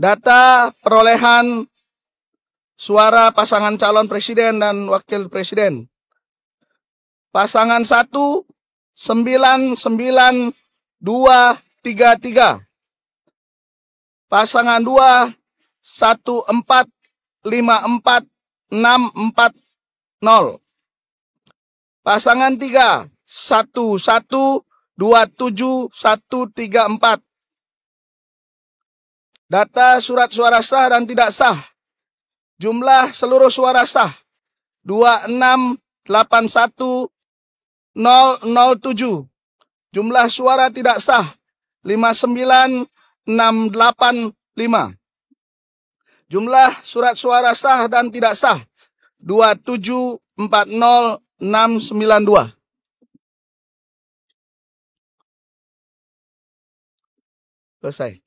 Data perolehan suara pasangan calon presiden dan wakil presiden. Pasangan 1 9 9 2 3 3. Pasangan 2 1 4 5 4 6 4 0. Pasangan 3 1 1 2 7 1 3 4. Data surat suara sah dan tidak sah. Jumlah seluruh suara sah 2681007. Jumlah suara tidak sah 59685. Jumlah surat suara sah dan tidak sah 2740692. Selesai.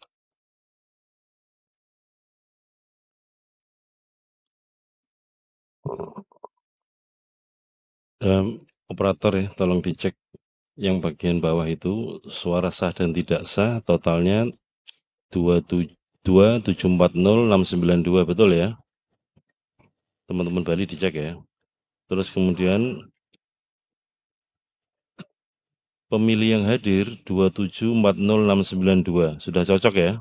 Um, operator ya, tolong dicek yang bagian bawah itu suara sah dan tidak sah totalnya 2740692 betul ya? Teman-teman Bali dicek ya. Terus kemudian pemilih yang hadir 2740692 sudah cocok ya?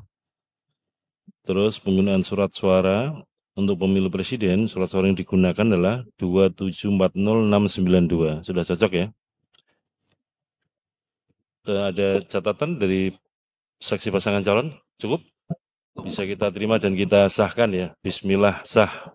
Terus penggunaan surat suara untuk pemilu presiden surat suara yang digunakan adalah 2740692. Sudah cocok ya? Eh, ada catatan dari saksi pasangan calon? Cukup? Bisa kita terima dan kita sahkan ya. Bismillah sah.